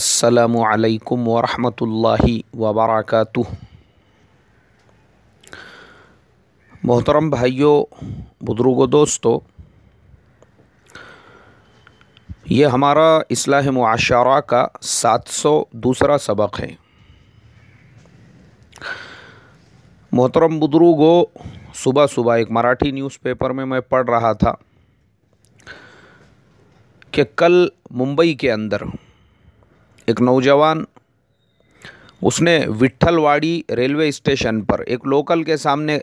असलकम वरहि वबरक मोहतरम भाइयों बुजुर्गो दोस्तों ये हमारा असलाह माशारा का सात सौ दूसरा सबक है मोहतरम बुजुर्गो सुबह सुबह एक मराठी न्यूज़पेपर में मैं पढ़ रहा था कि कल मुंबई के अंदर एक नौजवान उसने विट्ठलवाड़ी रेलवे स्टेशन पर एक लोकल के सामने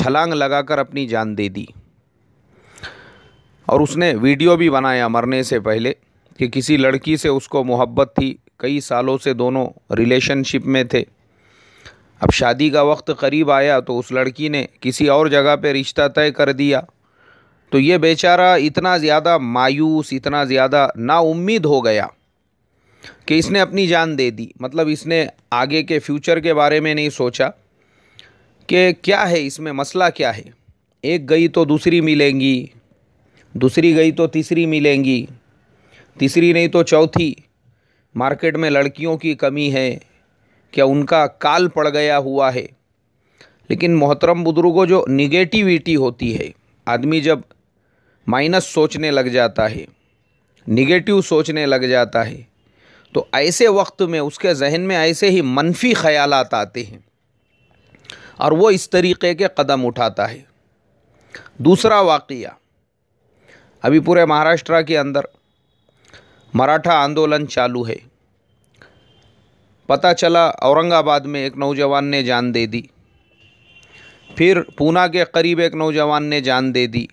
छलांग लगाकर अपनी जान दे दी और उसने वीडियो भी बनाया मरने से पहले कि किसी लड़की से उसको मोहब्बत थी कई सालों से दोनों रिलेशनशिप में थे अब शादी का वक्त करीब आया तो उस लड़की ने किसी और जगह पर रिश्ता तय कर दिया तो ये बेचारा इतना ज़्यादा मायूस इतना ज़्यादा नाउम्मीद हो गया कि इसने अपनी जान दे दी मतलब इसने आगे के फ्यूचर के बारे में नहीं सोचा कि क्या है इसमें मसला क्या है एक गई तो दूसरी मिलेंगी दूसरी गई तो तीसरी मिलेंगी तीसरी नहीं तो चौथी मार्केट में लड़कियों की कमी है क्या उनका काल पड़ गया हुआ है लेकिन मोहतरम बुजुर्गों जो निगेटिविटी होती है आदमी जब माइनस सोचने लग जाता है निगेटिव सोचने लग जाता है तो ऐसे वक्त में उसके जहन में ऐसे ही मनफी ख्याल आते हैं और वो इस तरीके के कदम उठाता है दूसरा वाक़ अभी पूरे महाराष्ट्र के अंदर मराठा आंदोलन चालू है पता चला औरंगाबाद में एक नौजवान ने जान दे दी फिर पूना के करीब एक नौजवान ने जान दे दी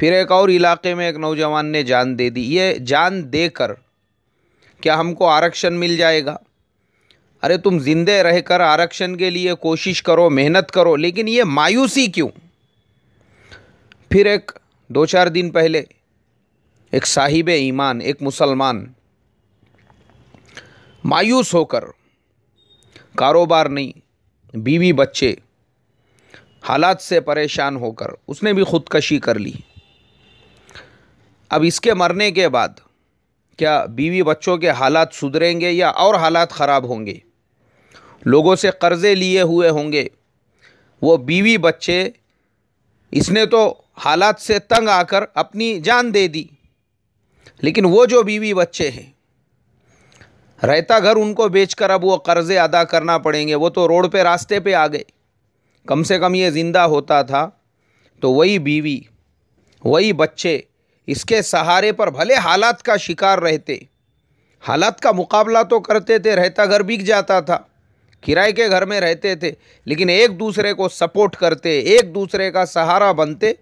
फिर एक और इलाके में एक नौजवान ने जान दे दी ये जान देकर क्या हमको आरक्षण मिल जाएगा अरे तुम जिंदे रहकर आरक्षण के लिए कोशिश करो मेहनत करो लेकिन ये मायूसी क्यों फिर एक दो चार दिन पहले एक साहिब ईमान एक मुसलमान मायूस होकर कारोबार नहीं बीवी बच्चे हालात से परेशान होकर उसने भी खुदकशी कर ली अब इसके मरने के बाद क्या बीवी बच्चों के हालात सुधरेंगे या और हालात ख़राब होंगे लोगों से कर्ज़े लिए हुए होंगे वो बीवी बच्चे इसने तो हालात से तंग आकर अपनी जान दे दी लेकिन वो जो बीवी बच्चे हैं रहता घर उनको बेचकर अब वो कर्ज़े अदा करना पड़ेंगे वो तो रोड पे रास्ते पे आ गए कम से कम ये ज़िंदा होता था तो वही बीवी वही बच्चे इसके सहारे पर भले हालात का शिकार रहते हालात का मुकाबला तो करते थे रहता घर बिक जाता था किराए के घर में रहते थे लेकिन एक दूसरे को सपोर्ट करते एक दूसरे का सहारा बनते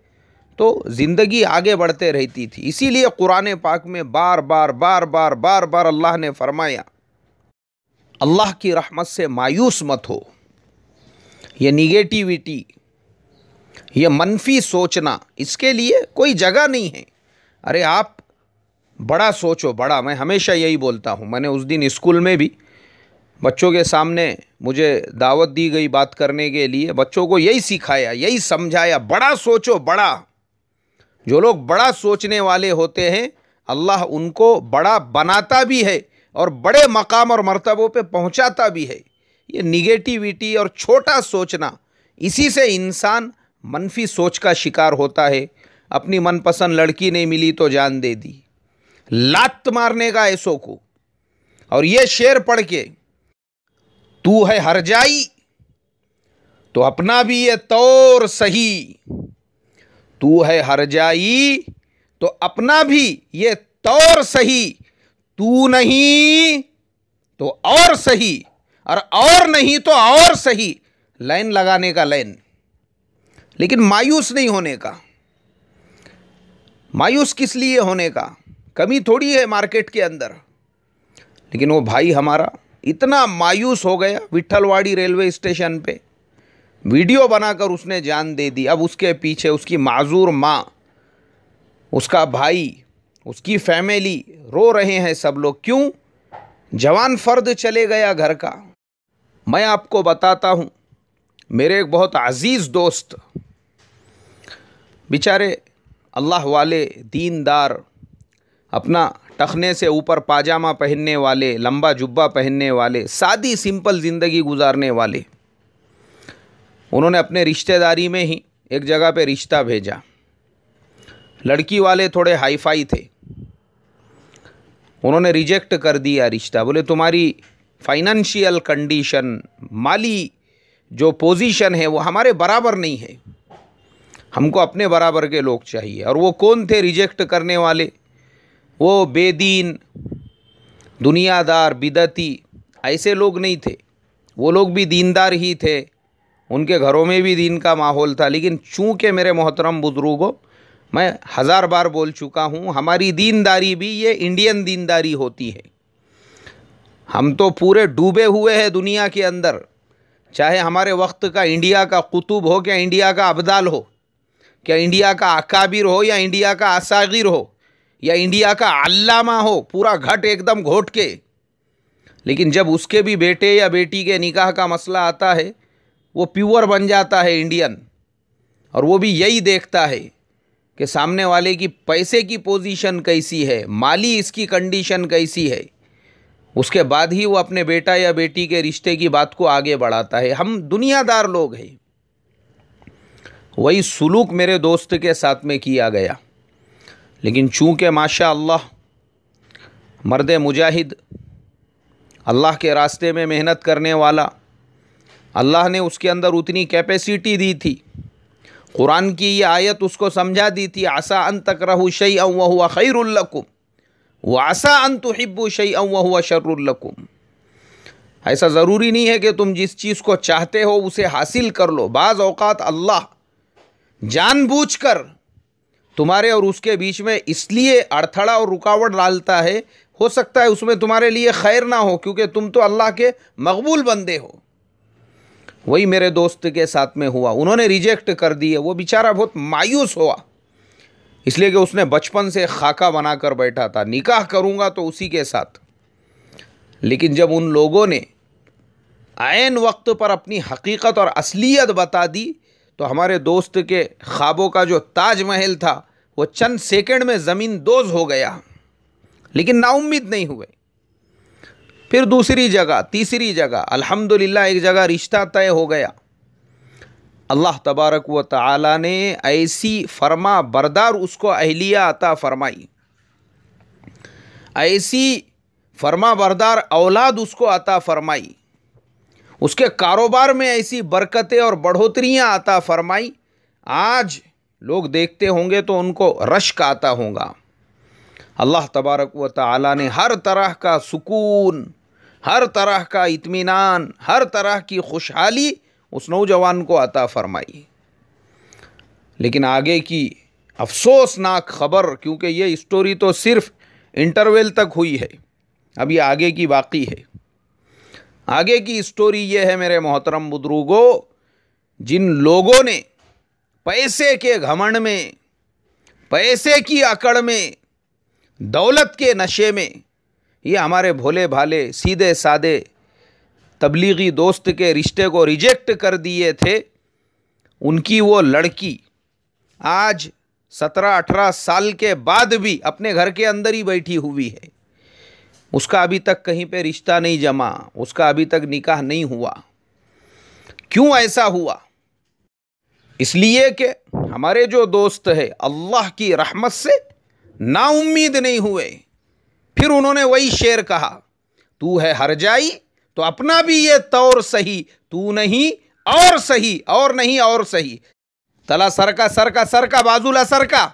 तो ज़िंदगी आगे बढ़ते रहती थी इसीलिए कुरान पाक में बार बार बार बार बार बार अल्लाह ने फरमाया अल्लाह की रहमत से मायूस मत हो यह निगेटिविटी यह मनफी सोचना इसके लिए कोई जगह नहीं है अरे आप बड़ा सोचो बड़ा मैं हमेशा यही बोलता हूँ मैंने उस दिन स्कूल में भी बच्चों के सामने मुझे दावत दी गई बात करने के लिए बच्चों को यही सिखाया यही समझाया बड़ा सोचो बड़ा जो लोग बड़ा सोचने वाले होते हैं अल्लाह उनको बड़ा बनाता भी है और बड़े मकाम और मरतबों पे पहुंचाता भी है ये निगेटिविटी और छोटा सोचना इसी से इंसान मनफी सोच का शिकार होता है अपनी मनपसंद लड़की नहीं मिली तो जान दे दी लात मारने का ऐसो को और ये शेर पढ़ के तू है हर जाई तो अपना भी ये तौर सही तू है हर जाई तो अपना भी ये तौर सही तू नहीं तो और सही और और नहीं तो और सही लाइन लगाने का लाइन लेकिन मायूस नहीं होने का मायूस किस लिए होने का कमी थोड़ी है मार्केट के अंदर लेकिन वो भाई हमारा इतना मायूस हो गया विठलवाड़ी रेलवे स्टेशन पे वीडियो बनाकर उसने जान दे दी अब उसके पीछे उसकी माजूर माँ उसका भाई उसकी फैमिली रो रहे हैं सब लोग क्यों जवान फ़र्द चले गया घर का मैं आपको बताता हूँ मेरे एक बहुत अजीज़ दोस्त बेचारे अल्लाह वाले दीनदार अपना टखने से ऊपर पाजामा पहनने वाले लंबा जुब्बा पहनने वाले सादी सिंपल ज़िंदगी गुजारने वाले उन्होंने अपने रिश्तेदारी में ही एक जगह पे रिश्ता भेजा लड़की वाले थोड़े हाईफाई थे उन्होंने रिजेक्ट कर दिया रिश्ता बोले तुम्हारी फाइनेंशियल कंडीशन माली जो पोजीशन है वो हमारे बराबर नहीं है हमको अपने बराबर के लोग चाहिए और वो कौन थे रिजेक्ट करने वाले वो बेदीन दुनियादार बिदती ऐसे लोग नहीं थे वो लोग भी दीनदार ही थे उनके घरों में भी दीन का माहौल था लेकिन चूँकि मेरे मोहतरम बुज़ुर्गों मैं हज़ार बार बोल चुका हूँ हमारी दीनदारी भी ये इंडियन दीनदारी होती है हम तो पूरे डूबे हुए हैं दुनिया के अंदर चाहे हमारे वक्त का इंडिया का कुतुब हो क्या इंडिया का अबदाल हो क्या इंडिया का अकाबिर हो या इंडिया का असागिर हो या इंडिया का अल्लामा हो पूरा घट एकदम घोट के लेकिन जब उसके भी बेटे या बेटी के निकाह का मसला आता है वो प्योर बन जाता है इंडियन और वो भी यही देखता है कि सामने वाले की पैसे की पोजीशन कैसी है माली इसकी कंडीशन कैसी है उसके बाद ही वो अपने बेटा या बेटी के रिश्ते की बात को आगे बढ़ाता है हम दुनियादार लोग हैं वही सलूक मेरे दोस्त के साथ में किया गया लेकिन चूँकि माशा अल्लाह मर्द मुजाहिद अल्लाह के रास्ते में मेहनत करने वाला अल्लाह ने उसके अंदर उतनी कैपेसिटी दी थी कुरान की ये आयत उसको समझा दी थी आसा अन तक रहू शई अम खैरकुम व आसा अन तो हिब्बू शई अम वह शर्रकुम ऐसा ज़रूरी नहीं है कि तुम जिस चीज़ को चाहते हो उसे हासिल कर लो बाज़ अवकात अल्लाह जानबूझकर तुम्हारे और उसके बीच में इसलिए अड़थड़ा और रुकावट डालता है हो सकता है उसमें तुम्हारे लिए खैर ना हो क्योंकि तुम तो अल्लाह के मकबूल बंदे हो वही मेरे दोस्त के साथ में हुआ उन्होंने रिजेक्ट कर दिए वो बेचारा बहुत मायूस हुआ इसलिए कि उसने बचपन से खाका बना कर बैठा था निकाह करूँगा तो उसी के साथ लेकिन जब उन लोगों ने आयन वक्त पर अपनी हकीकत और असलियत बता दी तो हमारे दोस्त के ख्वाबों का जो ताजमहल था वो चंद सेकंड में ज़मीन दोज हो गया लेकिन नाउम्मीद नहीं हुए फिर दूसरी जगह तीसरी जगह अल्हम्दुलिल्लाह एक जगह रिश्ता तय हो गया अल्लाह तबारक व ताला ने ऐसी फरमा बरदार उसको अहलिया अता फरमाई ऐसी फरमा बरदार औलाद उसको अता फरमाई उसके कारोबार में ऐसी बरकतें और बढ़ोतरियाँ आता फरमाई आज लोग देखते होंगे तो उनको रश्क आता होगा अल्लाह तबारक व ताली ने हर तरह का सुकून हर तरह का इत्मीनान हर तरह की खुशहाली उस नौजवान को अता फरमाई लेकिन आगे की अफसोसनाक खबर क्योंकि ये स्टोरी तो सिर्फ इंटरवेल तक हुई है अभी आगे की बाकी है आगे की स्टोरी ये है मेरे मोहतरम बुद्रुगो जिन लोगों ने पैसे के घमंड में पैसे की अकड़ में दौलत के नशे में ये हमारे भोले भाले सीधे सादे तबलीगी दोस्त के रिश्ते को रिजेक्ट कर दिए थे उनकी वो लड़की आज सत्रह अठारह साल के बाद भी अपने घर के अंदर ही बैठी हुई है उसका अभी तक कहीं पे रिश्ता नहीं जमा उसका अभी तक निकाह नहीं हुआ क्यों ऐसा हुआ इसलिए कि हमारे जो दोस्त है अल्लाह की रहमत से ना उम्मीद नहीं हुए फिर उन्होंने वही शेर कहा तू है हर जाई तो अपना भी ये तौर सही तू नहीं और सही और नहीं और सही तला सर सर का का सर का बाजूला सर का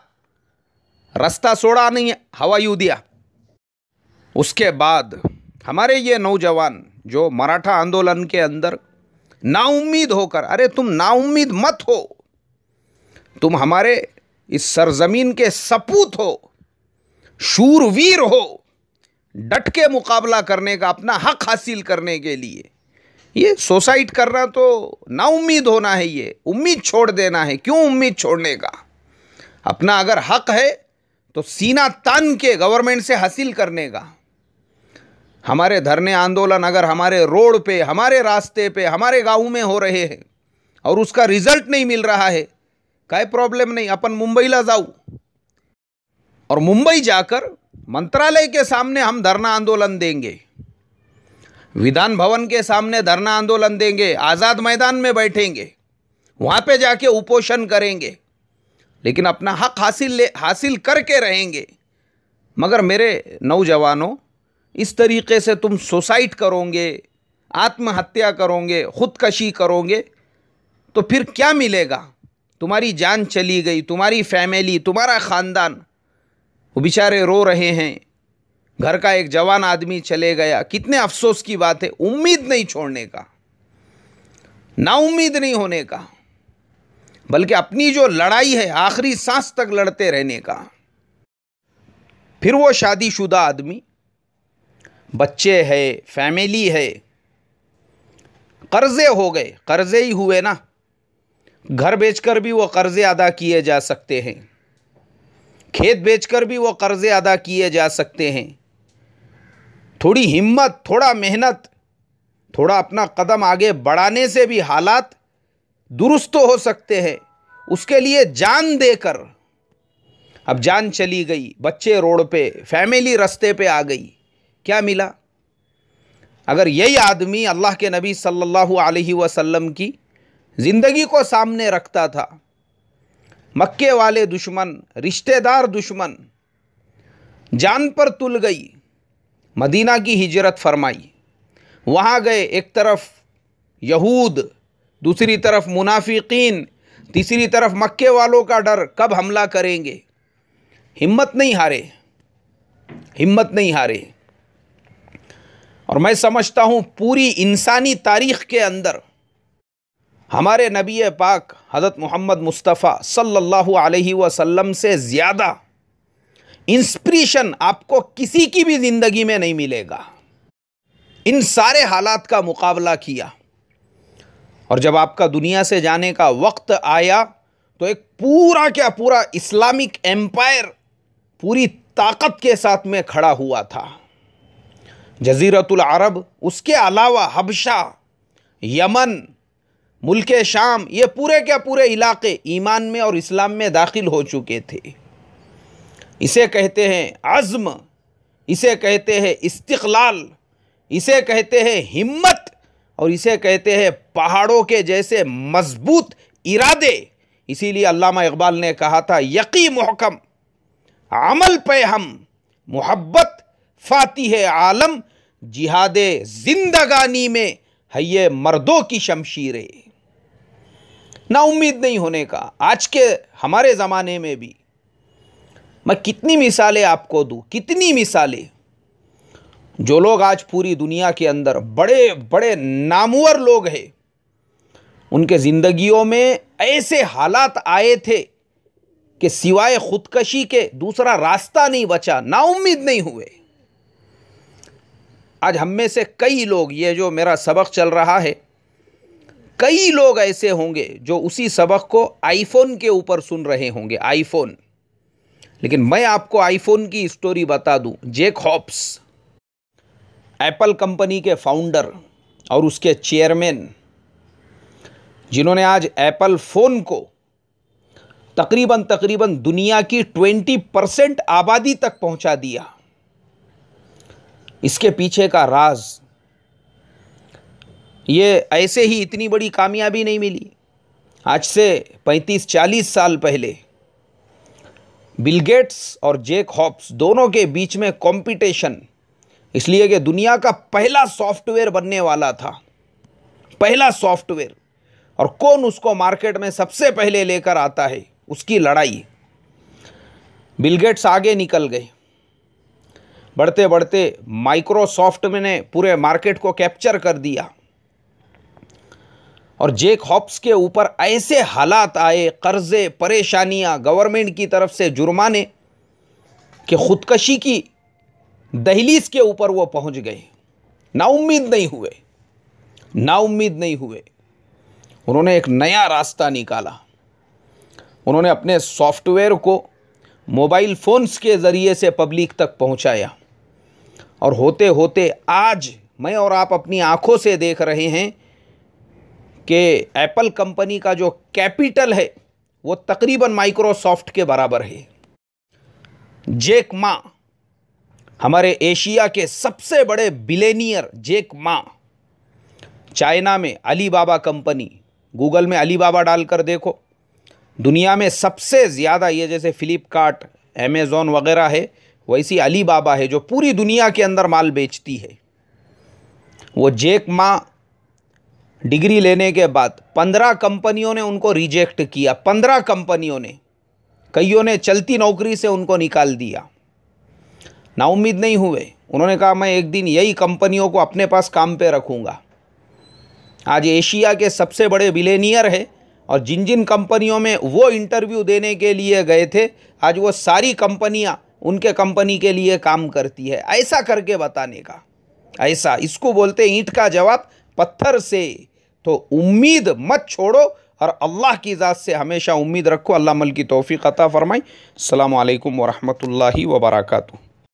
रास्ता सोड़ा नहीं हवा यू दिया उसके बाद हमारे ये नौजवान जो मराठा आंदोलन के अंदर नाउम्मीद होकर अरे तुम नाउम्मीद मत हो तुम हमारे इस सरजमीन के सपूत हो शूरवीर हो डट के मुकाबला करने का अपना हक हासिल करने के लिए ये सोसाइट करना तो ना उम्मीद होना है ये उम्मीद छोड़ देना है क्यों उम्मीद छोड़ने का अपना अगर हक है तो सीना तान के गवर्नमेंट से हासिल करने का हमारे धरने आंदोलन अगर हमारे रोड पे हमारे रास्ते पे हमारे गाँव में हो रहे हैं और उसका रिजल्ट नहीं मिल रहा है कई प्रॉब्लम नहीं अपन मुंबईला जाऊ और मुंबई जाकर मंत्रालय के सामने हम धरना आंदोलन देंगे विधान भवन के सामने धरना आंदोलन देंगे आज़ाद मैदान में बैठेंगे वहाँ पे जाके उपोषण करेंगे लेकिन अपना हक हासिल ले हासिल करके रहेंगे मगर मेरे नौजवानों इस तरीके से तुम सुसाइड करोगे आत्महत्या करोगे ख़ुदकशी करोगे तो फिर क्या मिलेगा तुम्हारी जान चली गई तुम्हारी फैमिली तुम्हारा ख़ानदान वो बेचारे रो रहे हैं घर का एक जवान आदमी चले गया कितने अफसोस की बात है उम्मीद नहीं छोड़ने का ना उम्मीद नहीं होने का बल्कि अपनी जो लड़ाई है आखिरी सांस तक लड़ते रहने का फिर वो शादीशुदा आदमी बच्चे है फैमिली है कर्ज़े हो गए कर्ज़े ही हुए ना घर बेचकर भी वो कर्ज़े अदा किए जा सकते हैं खेत बेचकर भी वो कर्ज़े अदा किए जा सकते हैं थोड़ी हिम्मत थोड़ा मेहनत थोड़ा अपना कदम आगे बढ़ाने से भी हालात दुरुस्त हो सकते हैं उसके लिए जान देकर अब जान चली गई बच्चे रोड पे फैमिली रास्ते पे आ गई क्या मिला अगर यही आदमी अल्लाह के नबी सल्लल्लाहु अलैहि वसल्लम की ज़िंदगी को सामने रखता था मक्के वाले दुश्मन रिश्तेदार दुश्मन जान पर तुल गई मदीना की हिजरत फरमाई वहाँ गए एक तरफ यहूद दूसरी तरफ मुनाफिकीन तीसरी तरफ मक्के वालों का डर कब हमला करेंगे हिम्मत नहीं हारे हिम्मत नहीं हारे और मैं समझता हूँ पूरी इंसानी तारीख़ के अंदर हमारे नबी पाक हज़रत मोहम्मद मुस्तफ़ा सल्लल्लाहु अलैहि वसल्लम से ज़्यादा इंस्पिरेशन आपको किसी की भी ज़िंदगी में नहीं मिलेगा इन सारे हालात का मुकाबला किया और जब आपका दुनिया से जाने का वक्त आया तो एक पूरा क्या पूरा इस्लामिक एम्पायर पूरी ताकत के साथ में खड़ा हुआ था जजीरतुल अरब उसके अलावा हबशा यमन मुल्क शाम ये पूरे के पूरे इलाके ईमान में और इस्लाम में दाखिल हो चुके थे इसे कहते हैं आज़म इसे कहते हैं इस्तलाल इसे कहते हैं हिम्मत और इसे कहते हैं पहाड़ों के जैसे मजबूत इरादे इसीलिए अल्लामा इकबाल ने कहा था यकी महकम अमल पे हम मोहब्बत फाती है आलम जिहाद जिंदगानी में है मर्दों की शमशीरें ना उम्मीद नहीं होने का आज के हमारे ज़माने में भी मैं कितनी मिसालें आपको दूँ कितनी मिसालें जो लोग आज पूरी दुनिया के अंदर बड़े बड़े नामवर लोग हैं उनके ज़िंदगियों में ऐसे हालात आए थे कि सिवाय ख़ुदकशी के दूसरा रास्ता नहीं बचा ना उम्मीद नहीं हुए आज हम में से कई लोग ये जो मेरा सबक चल रहा है कई लोग ऐसे होंगे जो उसी सबक को आईफोन के ऊपर सुन रहे होंगे आईफोन लेकिन मैं आपको आईफोन की स्टोरी बता दूं जेक हॉप्स एप्पल कंपनी के फाउंडर और उसके चेयरमैन जिन्होंने आज एप्पल फ़ोन को तकरीबन तकरीबन दुनिया की 20 परसेंट आबादी तक पहुंचा दिया इसके पीछे का राज ये ऐसे ही इतनी बड़ी कामयाबी नहीं मिली आज से 35-40 साल पहले बिल गेट्स और जेक हॉप्स दोनों के बीच में कंपटीशन इसलिए कि दुनिया का पहला सॉफ्टवेयर बनने वाला था पहला सॉफ्टवेयर और कौन उसको मार्केट में सबसे पहले लेकर आता है उसकी लड़ाई बिल गेट्स आगे निकल गए बढ़ते बढ़ते माइक्रोसॉफ्ट ने पूरे मार्केट को कैप्चर कर दिया और जेक हॉप्स के ऊपर ऐसे हालात आए कर्जे परेशानियां गवर्नमेंट की तरफ से जुर्माने कि खुदकशी की दहलीज के ऊपर वो पहुंच गए नाउम्मीद नहीं हुए नाउम्मीद नहीं हुए उन्होंने एक नया रास्ता निकाला उन्होंने अपने सॉफ्टवेयर को मोबाइल फ़ोन्स के ज़रिए से पब्लिक तक पहुंचाया और होते होते आज मैं और आप अपनी आँखों से देख रहे हैं कि एप्पल कंपनी का जो कैपिटल है वो तकरीबन माइक्रोसॉफ्ट के बराबर है जेक माँ हमारे एशिया के सबसे बड़े बिलेनियर जेक माँ चाइना में अली बाबा कंपनी गूगल में अली बाबा डालकर देखो दुनिया में सबसे ज़्यादा ये जैसे फ्लिपकार्ट अमेज़ोन वगैरह है वैसी अली बाबा है जो पूरी दुनिया के अंदर माल बेचती है वो जेक माँ डिग्री लेने के बाद पंद्रह कंपनियों ने उनको रिजेक्ट किया पंद्रह कंपनियों ने कईयों ने चलती नौकरी से उनको निकाल दिया नाउम्मीद नहीं हुए उन्होंने कहा मैं एक दिन यही कंपनियों को अपने पास काम पे रखूँगा आज एशिया के सबसे बड़े बिलेनियर है और जिन जिन कंपनियों में वो इंटरव्यू देने के लिए गए थे आज वो सारी कंपनियाँ उनके कंपनी के लिए काम करती है ऐसा करके बताने का ऐसा इसको बोलते ईंट का जवाब पत्थर से तो उम्मीद मत छोड़ो और अल्लाह की ज़ात से हमेशा उम्मीद रखो अल्लाह मल की तोफ़ी अता फ़रमाई अल्लाम वरहमल वर्का